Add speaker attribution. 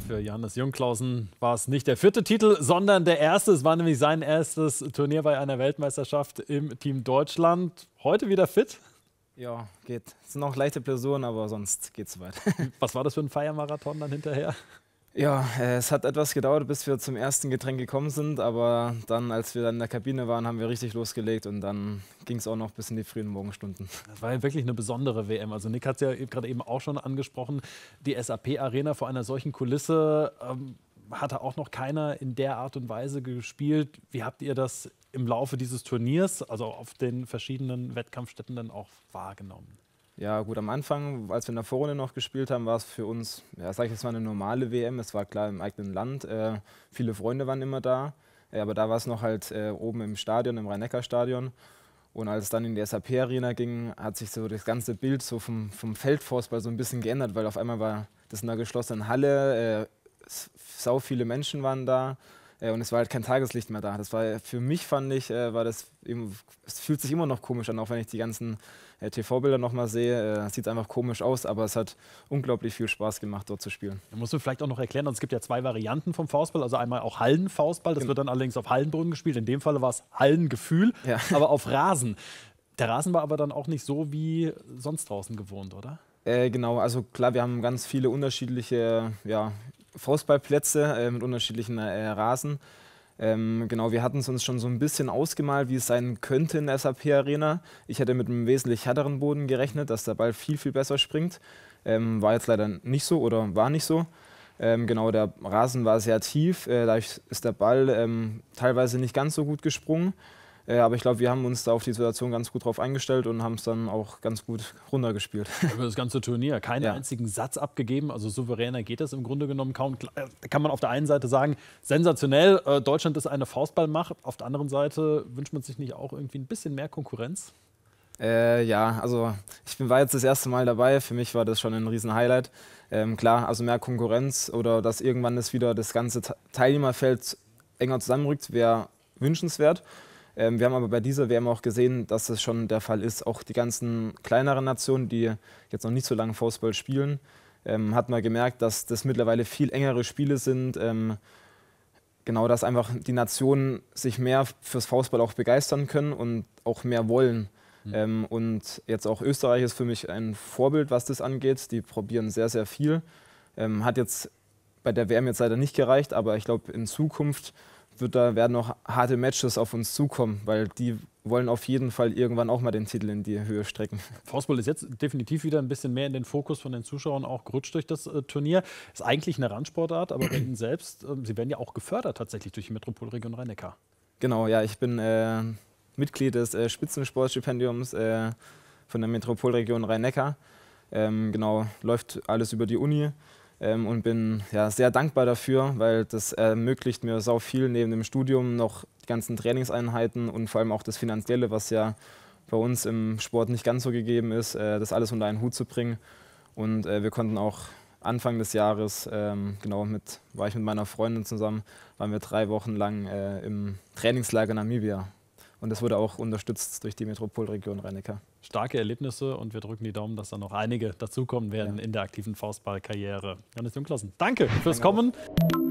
Speaker 1: für Johannes Jungklausen war es nicht der vierte Titel, sondern der erste. Es war nämlich sein erstes Turnier bei einer Weltmeisterschaft im Team Deutschland. Heute wieder fit? Ja, geht. Es sind auch leichte Blessuren, aber sonst geht es weit. Was war das für ein Feiermarathon dann hinterher?
Speaker 2: Ja, äh, es hat etwas gedauert, bis wir zum ersten Getränk gekommen sind, aber dann, als wir dann in der Kabine waren, haben wir richtig losgelegt und dann ging es auch noch bis in die frühen Morgenstunden. Das
Speaker 1: war ja wirklich eine besondere WM. Also Nick hat es ja gerade eben auch schon angesprochen, die SAP-Arena vor einer solchen Kulisse ähm, hatte auch noch keiner in der Art und Weise gespielt. Wie habt ihr das im Laufe dieses Turniers, also auf den verschiedenen Wettkampfstätten dann auch wahrgenommen? Ja, gut, am Anfang,
Speaker 2: als wir in der Vorrunde noch gespielt haben, war es für uns, ja, sag ich jetzt mal, eine normale WM. Es war klar im eigenen Land. Äh, viele Freunde waren immer da. Äh, aber da war es noch halt äh, oben im Stadion, im Rhein-Neckar-Stadion. Und als es dann in die SAP-Arena ging, hat sich so das ganze Bild so vom, vom Feldforstball so ein bisschen geändert, weil auf einmal war das in einer geschlossenen Halle, äh, sau viele Menschen waren da. Äh, und es war halt kein Tageslicht mehr da. Das war für mich, fand ich, äh, war das eben, es fühlt sich immer noch komisch an, auch wenn ich die ganzen äh, TV-Bilder nochmal sehe. Äh, sieht einfach komisch
Speaker 1: aus, aber es hat unglaublich viel Spaß gemacht, dort zu spielen. Da musst du vielleicht auch noch erklären, also es gibt ja zwei Varianten vom Faustball. Also einmal auch Hallenfaustball, das genau. wird dann allerdings auf Hallenboden gespielt. In dem Fall war es Hallengefühl, ja. aber auf Rasen. Der Rasen war aber dann auch nicht so wie sonst draußen gewohnt, oder?
Speaker 2: Äh, genau, also klar, wir haben ganz viele unterschiedliche ja, Faustballplätze äh, mit unterschiedlichen äh, Rasen. Ähm, genau, wir hatten es uns schon so ein bisschen ausgemalt, wie es sein könnte in der SAP Arena. Ich hätte mit einem wesentlich härteren Boden gerechnet, dass der Ball viel, viel besser springt. Ähm, war jetzt leider nicht so oder war nicht so. Ähm, genau, der Rasen war sehr tief, äh, dadurch ist der Ball ähm, teilweise nicht ganz so gut gesprungen. Äh, aber ich glaube,
Speaker 1: wir haben uns da auf die Situation ganz gut drauf eingestellt und haben es dann auch ganz gut runtergespielt. Über das ganze Turnier keinen ja. einzigen Satz abgegeben. Also souveräner geht das im Grunde genommen kaum. Äh, kann man auf der einen Seite sagen, sensationell, äh, Deutschland ist eine Faustballmacht. Auf der anderen Seite wünscht man sich nicht auch irgendwie ein bisschen mehr Konkurrenz?
Speaker 2: Äh, ja, also ich bin, war jetzt das erste Mal dabei. Für mich war das schon ein Riesenhighlight. Ähm, klar, also mehr Konkurrenz oder dass irgendwann das wieder das ganze Teilnehmerfeld enger zusammenrückt, wäre wünschenswert. Ähm, wir haben aber bei dieser WM auch gesehen, dass das schon der Fall ist. Auch die ganzen kleineren Nationen, die jetzt noch nicht so lange Fußball spielen, ähm, hat man gemerkt, dass das mittlerweile viel engere Spiele sind. Ähm, genau, dass einfach die Nationen sich mehr fürs Faustball auch begeistern können und auch mehr wollen. Mhm. Ähm, und jetzt auch Österreich ist für mich ein Vorbild, was das angeht. Die probieren sehr, sehr viel. Ähm, hat jetzt bei der WM jetzt leider nicht gereicht, aber ich glaube, in Zukunft wird da, werden noch harte Matches auf uns zukommen, weil die wollen auf jeden
Speaker 1: Fall irgendwann auch mal den Titel in die Höhe strecken. Faustball ist jetzt definitiv wieder ein bisschen mehr in den Fokus von den Zuschauern auch gerutscht durch das äh, Turnier. Ist eigentlich eine Randsportart, aber bei selbst, äh, Sie werden ja auch gefördert tatsächlich durch die Metropolregion Rhein-Neckar.
Speaker 2: Genau, ja, ich bin äh, Mitglied des äh, Spitzensportstipendiums äh, von der Metropolregion Rhein-Neckar. Ähm, genau, läuft alles über die Uni. Ähm, und bin ja, sehr dankbar dafür, weil das ermöglicht mir sau viel neben dem Studium noch die ganzen Trainingseinheiten und vor allem auch das Finanzielle, was ja bei uns im Sport nicht ganz so gegeben ist, äh, das alles unter einen Hut zu bringen. Und äh, wir konnten auch Anfang des Jahres, ähm, genau, mit, war ich mit meiner Freundin zusammen, waren wir drei Wochen lang äh, im Trainingslager Namibia. Und das wurde auch unterstützt durch die Metropolregion rhein -Neckar.
Speaker 1: Starke Erlebnisse und wir drücken die Daumen, dass da noch einige dazukommen werden ja. in der aktiven Faustballkarriere. Janis Jungklassen, danke fürs danke Kommen. Auch.